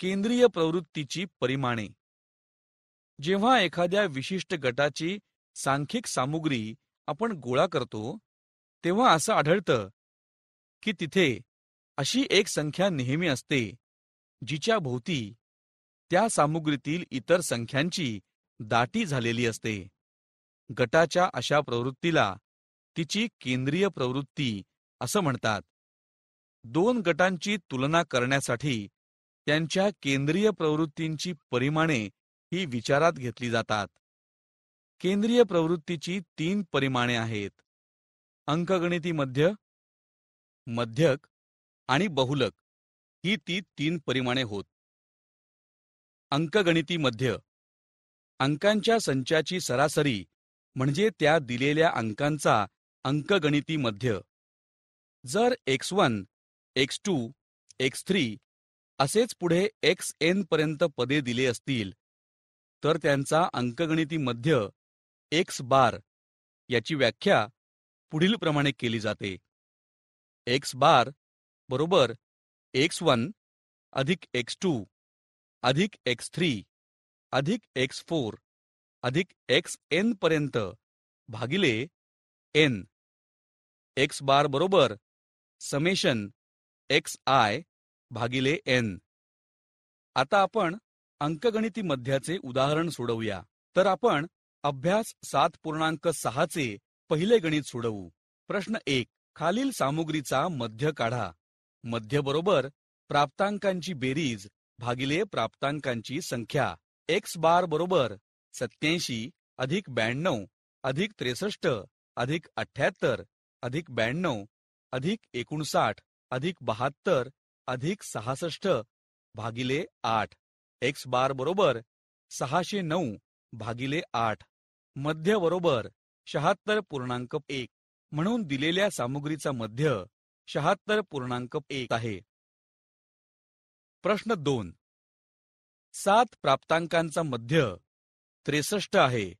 केंद्रीय प्रवृत्तीची परिमाणे जेव्हा एखाद्या विशिष्ट गटाची सांख्यिक सामुग्री आपण गोळा करतो तेव्हा असं आढळतं की तिथे अशी एक संख्या नेहमी असते जिच्या भोवती त्या सामुग्रीतील इतर संख्यांची दाटी झालेली असते गटाच्या अशा प्रवृत्तीला तिची केंद्रीय प्रवृत्ती असं म्हणतात दोन गटांची तुलना करण्यासाठी त्यांच्या केंद्रीय प्रवृत्तींची परिमाणे ही विचारात घेतली जातात केंद्रीय प्रवृत्तीची तीन परिमाणे आहेत अंकगणिती मध्य मध्यक आणि बहुलक ही ती तीन परिमाणे होत अंकगणिती मध्य अंकांच्या संचाची सरासरी म्हणजे त्या दिलेल्या अंकांचा अंकगणिती मध्य जर X one X two X three असेच पुढे एक्स एन पर्यंत पदे दिले असतील तर त्यांचा अंकगणिती मध्य एक्स बार याची व्याख्या पुढील प्रमाणे केली जाते एक्स बार बरोबर एक्स वन अधिक एक्स टू अधिक एक्स थ्री अधिक एक्स फोर अधिक एक्स एन पर्यंत भागिले एन एक्स बार बरोबर समेशन एक्स आय भागिले एन आता आपण अंकगणिती मध्याचे उदाहरण सोडवूया तर आपण अभ्यास सात पूर्णांक सहाचे पहिले गणित सोडवू प्रश्न एक खालील सामुग्रीचा मध्य काढा मध्य बरोबर प्राप्तांकांची बेरीज भागिले प्राप्तांकांची संख्या एक्स बार बरोबर सत्याऐंशी अधिक ब्याण्णव अधिक त्रेसष्ट अधिक अठ्याहत्तर अधिक ब्याण्णव अधिक एकोणसाठ अधिक बहात्तर अधिक सहासष्ट भागिले आठ एक्स बार बरोबर सहाशे नऊ भागिले आठ मध्य बरोबर शहात्तर पूर्णांक एक म्हणून दिलेल्या सामुग्रीचा मध्य शहात्तर पूर्णांक एक आहे प्रश्न दोन सात प्राप्तांकांचा मध्य त्रेसष्ट आहे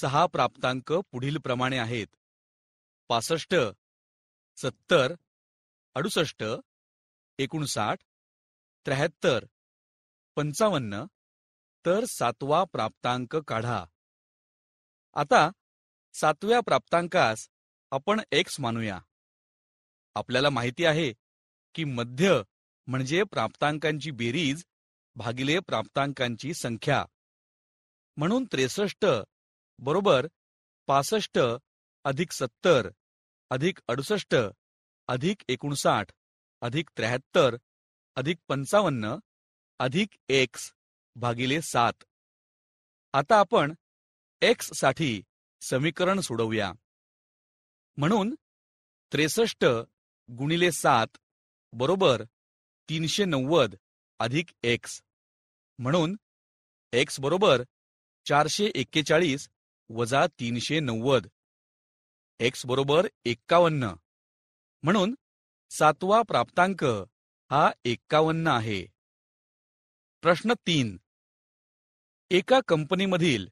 सहा प्राप्तांक पुढील प्रमाणे आहेत पासष्ट सत्तर अडुसष्ट एकोणसाठ त्र्याहत्तर पंचावन्न तर सातवा प्राप्तांक काढा आता सातव्या प्राप्तांकास आपण एक्स मानूया आपल्याला माहिती आहे की मध्य म्हणजे प्राप्तांकांची बेरीज भागिले प्राप्तांकांची संख्या म्हणून त्रेसष्ट बरोबर पासष्ट अधिक सत्तर अधिक अडुसष्ट अधिक एकोणसाठ अधिक त्र्याहत्तर अधिक पंचावन्न अधिक एक्स भागिले सात आता आपण एक्स साठी समीकरण सोडवूया म्हणून त्रेसष्ट गुणिले सात बरोबर तीनशे नव्वद अधिक एक्स म्हणून एक्स बरोबर चारशे एक्केचाळीस वजा तीनशे नव्वद एक्स बरोबर एक्कावन्न म्हणून सातवा प्राप्तांक हा एक्कावन्न आहे प्रश्न तीन एका कंपनीमधील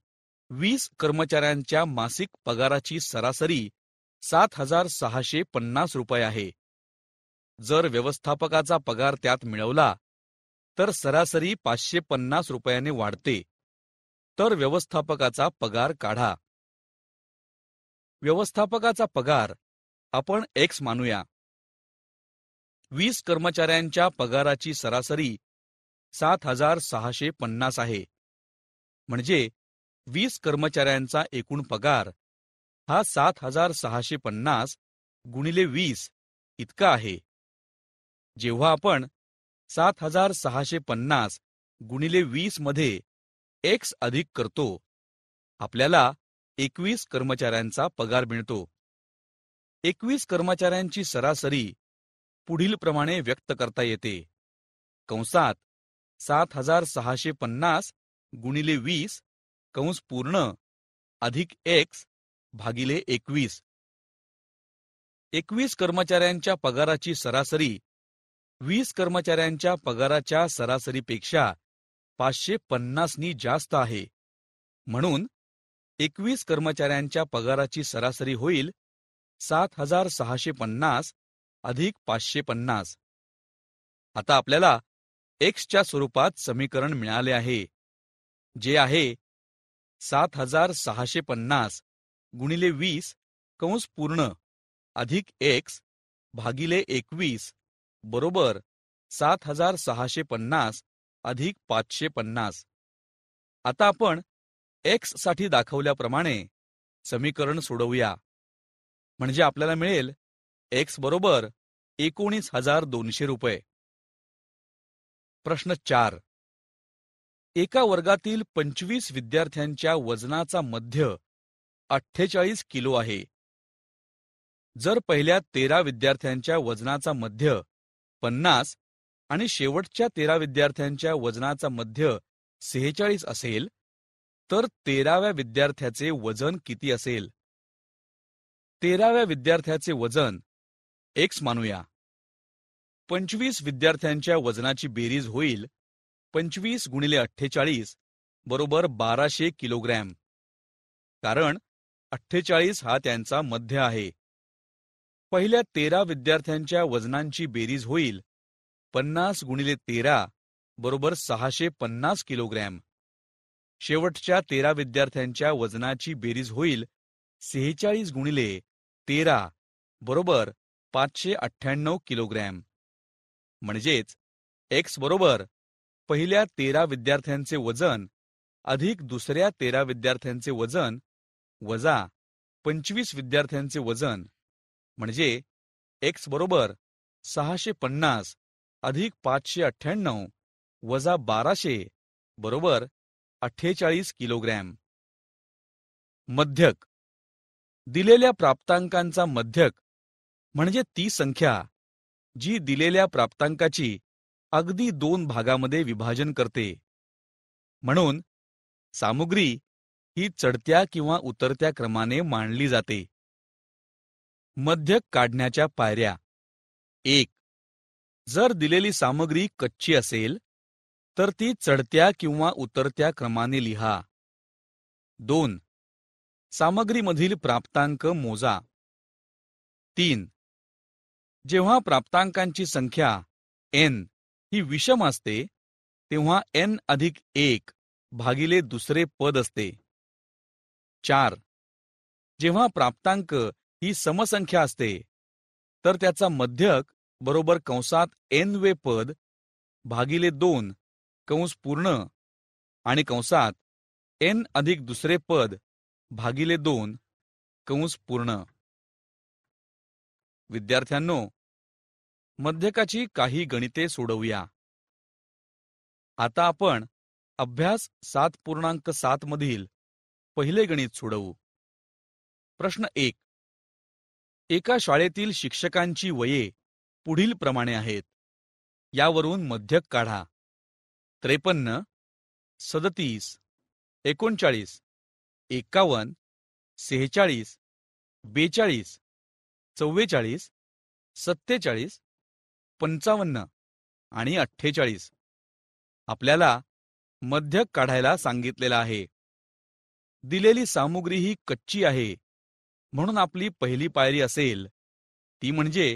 वीस कर्मचाऱ्यांच्या मासिक पगाराची सरासरी सात हजार सहाशे पन्नास रुपये आहे जर व्यवस्थापकाचा पगार त्यात मिळवला तर सरासरी पाचशे पन्नास रुपयाने वाढते तर व्यवस्थापकाचा पगार काढा व्यवस्थापकाचा पगार आपण एक्स मानूया वीस कर्मचाऱ्यांच्या पगाराची सरासरी सात हजार सहाशे पन्नास आहे म्हणजे वीस कर्मचाऱ्यांचा एकूण पगार हा सात हजार सहाशे पन्नास गुणिले वीस इतका आहे जेव्हा आपण सात हजार सहाशे पन्नास गुणिले वीस मध्ये एक्स अधिक करतो आपल्याला एकवीस कर्मचाऱ्यांचा पगार मिळतो एकवीस कर्मचाऱ्यांची सरासरी पुढील प्रमाणे व्यक्त करता येते कंसात सात हजार सहाशे पन्नास गुणिले वीस कंस पूर्ण अधिक एक्स भागिले एकवीस एकवीस कर्मचाऱ्यांच्या पगाराची सरासरी वीस कर्मचाऱ्यांच्या पगाराच्या सरासरीपेक्षा पाचशे पन्नासनी जास्त आहे म्हणून एकवीस कर्मचाऱ्यांच्या पगाराची सरासरी होईल सात हजार सहाशे पन्नास अधिक पाचशे पन्नास आता आपल्याला एक्सच्या स्वरूपात समीकरण मिळाले आहे जे आहे सात हजार सहाशे पन्नास गुणिले वीस कंस पूर्ण अधिक एक्स भागिले एकवीस बरोबर सात हजार सहाशे पन्नास अधिक पाचशे पन्नास आता आपण एक्स साठी दाखवल्याप्रमाणे समीकरण सोडवूया म्हणजे आपल्याला मिळेल एक्स बरोबर एकोणीस हजार दोनशे रुपये प्रश्न चार एका वर्गातील पंचवीस विद्यार्थ्यांच्या वजनाचा मध्य अठ्ठेचाळीस किलो आहे जर पहिल्या तेरा विद्यार्थ्यांच्या वजनाचा मध्य पन्नास आणि शेवटच्या तेरा विद्यार्थ्यांच्या वजनाचा मध्य सेहेचाळीस असेल तर तेराव्या विद्यार्थ्याचे वजन किती असेल तेराव्या विद्यार्थ्याचे वजन एक्स मानूया पंचवीस विद्यार्थ्यांच्या वजनाची बेरीज होईल पंचवीस गुणिले अठ्ठेचाळीस बरोबर बाराशे किलोग्रॅम कारण अठ्ठेचाळीस हा त्यांचा मध्य आहे पहिल्या तेरा विद्यार्थ्यांच्या वजनांची बेरीज होईल पन्नास गुणिले तेरा बरोबर सहाशे पन्नास किलोग्रॅम शेवटच्या तेरा विद्यार्थ्यांच्या वजनाची बेरीज होईल सेहेचाळीस गुणिले तेरा बरोबर पाचशे अठ्ठ्याण्णव किलोग्रॅम म्हणजेच एक्स बरोबर पहिल्या तेरा विद्यार्थ्यांचे वजन अधिक दुसऱ्या तेरा विद्यार्थ्यांचे वजन वजा पंचवीस विद्यार्थ्यांचे वजन म्हणजे एक्स बरोबर सहाशे पन्नास अधिक पाचशे अठ्ठ्याण्णव वजा बाराशे बरोबर अठ्ठेचाळीस किलोग्रॅम मध्यक दिलेल्या प्राप्तांकांचा मध्यक म्हणजे ती संख्या जी दिलेल्या प्राप्तांकाची अगदी दोन भागामध्ये विभाजन करते म्हणून सामुग्री ही चढत्या किंवा उतरत्या क्रमाने मांडली जाते मध्यक काढण्याच्या पायऱ्या एक जर दिलेली सामग्री कच्ची असेल तर ती चढत्या किंवा उतरत्या क्रमाने लिहा दोन सामग्रीमधील प्राप्तांक मोजा तीन जेव्हा प्राप्तांकांची संख्या एन ही विषम असते तेव्हा एन अधिक एक भागिले दुसरे पद असते चार जेव्हा प्राप्तांक ही समसंख्या असते तर त्याचा मध्यक बरोबर कंसात एन वे पद भागिले दोन कंस पूर्ण आणि कंसात एन अधिक दुसरे पद भागिले दोन कंस पूर्ण विद्यार्थ्यांनो मध्यकाची काही गणिते सोडवूया आता आपण अभ्यास सात पूर्णांक सात मधील पहिले गणित सोडवू प्रश्न एक एका शाळेतील शिक्षकांची वये पुढील प्रमाणे आहेत यावरून मध्यक काढा त्रेपन्न सदतीस एकोणचाळीस एक्कावन्न सेहेचाळीस बेचाळीस चव्वेचाळीस सत्तेचाळीस पंचावन्न आणि अठ्ठेचाळीस आपल्याला मध्य काढायला सांगितलेलं आहे दिलेली सामुग्री ही कच्ची आहे म्हणून आपली पहिली पायरी असेल ती म्हणजे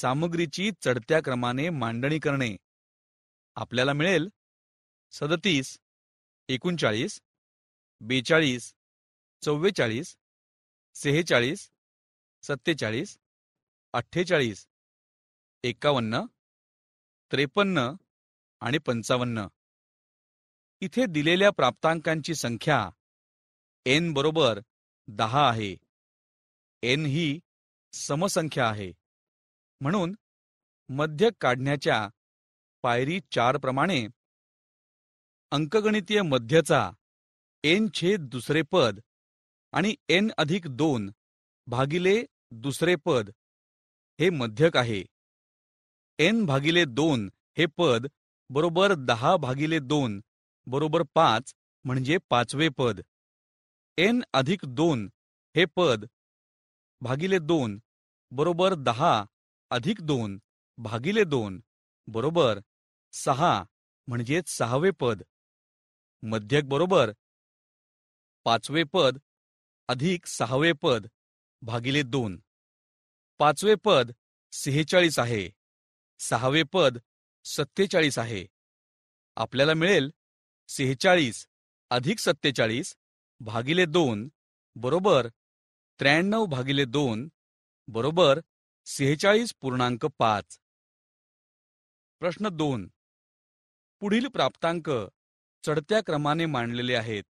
सामुग्रीची चढत्या क्रमाने मांडणी करणे आपल्याला मिळेल सदतीस एकोणचाळीस बेचाळीस चव्वेचाळीस सेहेचाळीस सत्तेचाळीस अठ्ठेचाळीस एकावन्न त्रेपन्न आणि पंचावन्न इथे दिलेल्या प्राप्तांकांची संख्या एन बरोबर दहा आहे एन ही समसंख्या आहे म्हणून मध्य काढण्याच्या पायरी चार प्रमाणे अंकगणितीय मध्यचा एन छेद दुसरे पद आणि एन अधिक दोन भागिले दुसरे पद हे मध्यक आहे एन भागिले दोन हे पद बरोबर दहा भागिले दोन बरोबर पाच म्हणजे पाचवे पद एन अधिक दोन हे पद भागिले दोन बरोबर दहा अधिक दोन भागिले दोन बरोबर सहा म्हणजे सहावे पद मध्यक बरोबर पाचवे पद अधिक सहावे पद भागिले दोन पाचवे पद सेहेचाळीस आहे सहावे पद सत्तेचाळीस आहे आपल्याला मिळेल सेहेचाळीस अधिक सत्तेचाळीस भागिले दोन बरोबर त्र्याण्णव भागिले दोन बरोबर सेहेचाळीस पूर्णांक पाच प्रश्न दोन पुढील प्राप्तांक चढत्या क्रमाने मांडलेले आहेत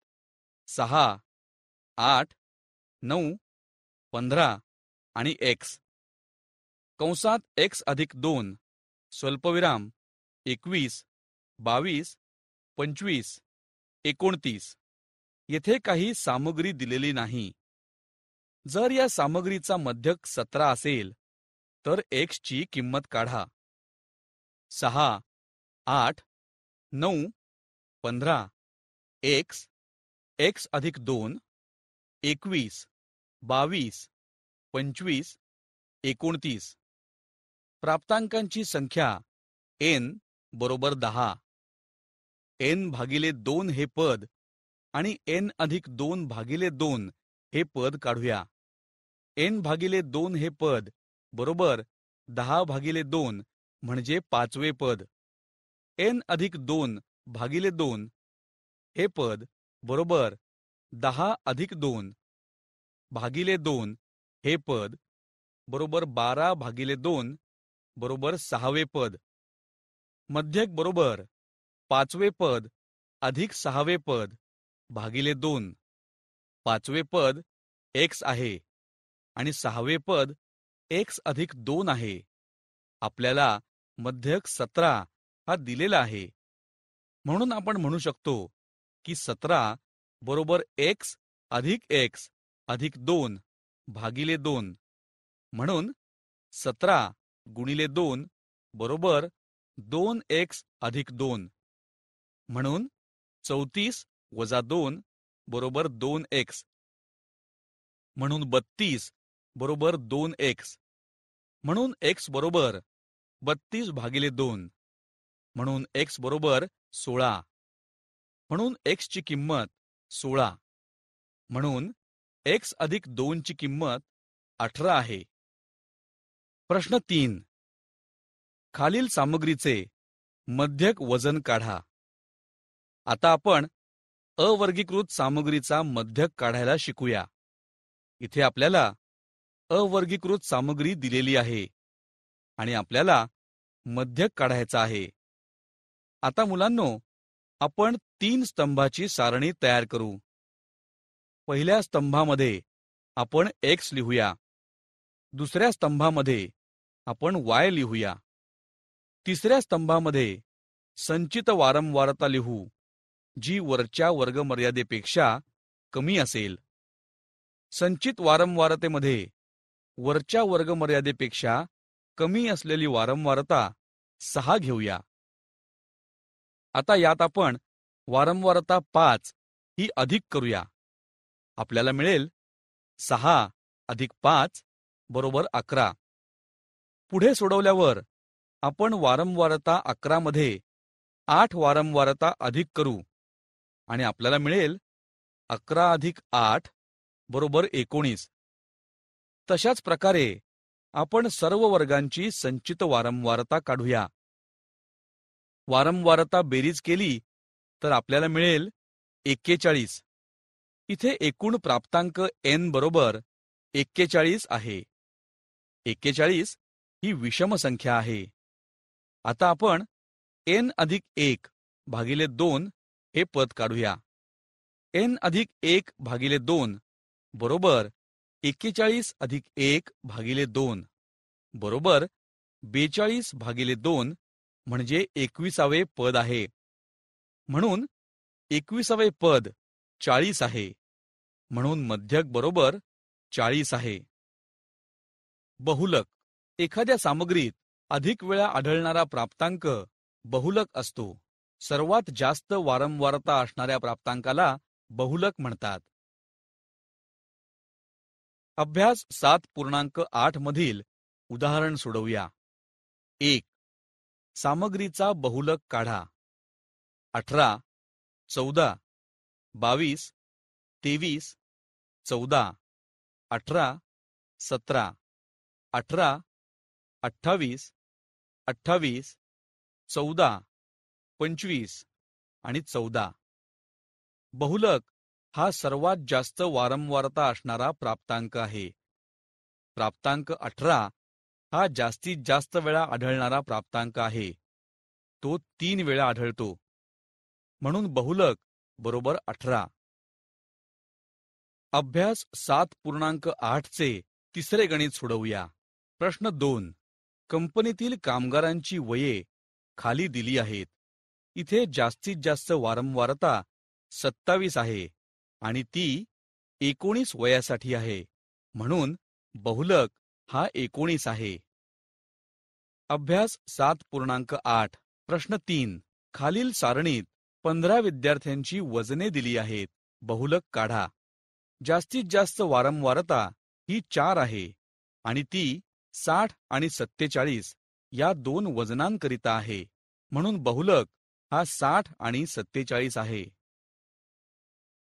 सहा आठ नऊ पंधरा आणि एक्स कंसात एक्स अधिक दोन स्वल्पविराम एकवीस बावीस पंचवीस एकोणतीस येथे काही सामग्री दिलेली नाही जर या सामग्रीचा मध्यक सतरा असेल तर एक्सची किंमत काढा सहा आठ नऊ पंधरा एक्स एक्स अधिक दोन एकवीस बावीस पंचवीस एकोणतीस प्राप्तांकांची संख्या एन बरोबर दहा एन भागिले दोन हे पद आणि एन अधिक दोन भागिले दोन हे पद काढूया एन भागिले दोन हे पद बरोबर दहा भागिले दोन म्हणजे पाचवे पद एन अधिक दोन भागिले दोन हे पद बरोबर दहा अधिक दोन भागिले दोन हे पद बरोबर बारा भागिले दोन बरोबर सहावे पद मध्यक बरोबर पाचवे पद अधिक सहावे पद भागिले दोन पाचवे पद एक्स आहे आणि सहावे पद एक्स अधिक दोन आहे आपल्याला मध्यक सतरा हा दिलेला आहे म्हणून आपण म्हणू शकतो की सतरा बरोबर एक्स अधिक एक्स अधिक दोन भागिले दोन म्हणून सतरा गुणिले दोन बरोबर दोन एक्स अधिक दोन म्हणून चौतीस वजा दोन बरोबर दोन एक्स म्हणून बत्तीस बरोबर दोन एक्स म्हणून एक्स बरोबर बत्तीस भागिले दोन म्हणून एक्स बरोबर सोळा म्हणून एक्सची किंमत सोळा म्हणून एक्स अधिक दोनची किंमत अठरा आहे प्रश्न तीन खालील सामग्रीचे मध्यक वजन काढा आता आपण अवर्गीकृत सामग्रीचा मध्यक काढायला शिकूया इथे आपल्याला अवर्गीकृत सामग्री दिलेली आहे आणि आपल्याला मध्यक काढायचा आहे आता मुलांनो आपण तीन स्तंभाची सारणी तयार करू पहिल्या स्तंभामध्ये आपण एक्स लिहूया दुसऱ्या स्तंभामध्ये आपण वाय लिहूया तिसऱ्या स्तंभामध्ये संचित वारंवारता लिहू जी वरच्या वर्गमर्यादेपेक्षा कमी असेल संचित वारंवारतेमध्ये वरच्या वर्गमर्यादेपेक्षा कमी असलेली वारंवारता सहा घेऊया आता यात आपण वारंवारता पाच ही अधिक करूया आपल्याला मिळेल सहा अधिक पाच बरोबर अकरा पुढे सोडवल्यावर आपण वारंवारता अकरामध्ये मध्ये आठ वारंवारता अधिक करू आणि आपल्याला मिळेल अकरा अधिक आठ बरोबर एकोणीस तशाच प्रकारे आपण सर्व वर्गांची संचित वारंवारता काढूया वारंवारता बेरीज केली तर आपल्याला मिळेल एक्केचाळीस इथे एकूण प्राप्तांक एन बरोबर एक्केचाळीस आहे एक्केचाळीस ही विषम संख्या आहे आता आपण एन अधिक एक भागिले दोन हे पद काढूया एन अधिक एक भागिले दोन बरोबर एक्केचाळीस अधिक एक भागिले दोन बरोबर बेचाळीस भागिले दोन म्हणजे एकविसावे पद आहे म्हणून एकविसावे पद चाळीस आहे म्हणून मध्यक बरोबर चाळीस आहे बहुलक एखाद्या सामग्रीत अधिक वेळा आढळणारा प्राप्तांक बहुलक असतो सर्वात जास्त वारंवारता असणाऱ्या प्राप्तांकाला बहुलक म्हणतात अभ्यास सात पूर्णांक आठ मधील उदाहरण सोडवूया एक सामग्रीचा बहुलक काढा अठरा चौदा बावीस तेवीस चौदा अठरा सतरा अठरा अठ्ठावीस अठ्ठावीस चौदा पंचवीस आणि चौदा बहुलक हा सर्वात जास्त वारंवारता असणारा प्राप्तांक आहे प्राप्तांक अठरा हा जास्तीत जास्त वेळा आढळणारा प्राप्तांक आहे तो तीन वेळा आढळतो म्हणून बहुलक बरोबर अठरा अभ्यास सात पूर्णांक चे तिसरे गणित सोडवूया प्रश्न दोन कंपनीतील कामगारांची वये खाली दिली आहेत इथे जास्तीत जास्त वारंवारता सत्तावीस आहे आणि ती एकोणीस वयासाठी आहे म्हणून बहुलक हा एकोणीस आहे अभ्यास सात पूर्णांक आठ प्रश्न तीन खालील सारणीत पंधरा विद्यार्थ्यांची वजने दिली आहेत बहुलक काढा जास्तीत जास्त वारंवारता ही चार आहे आणि ती साठ आणि सत्तेचाळीस या दोन वजनांकरिता आहे म्हणून बहुलक हा साठ आणि सत्तेचाळीस आहे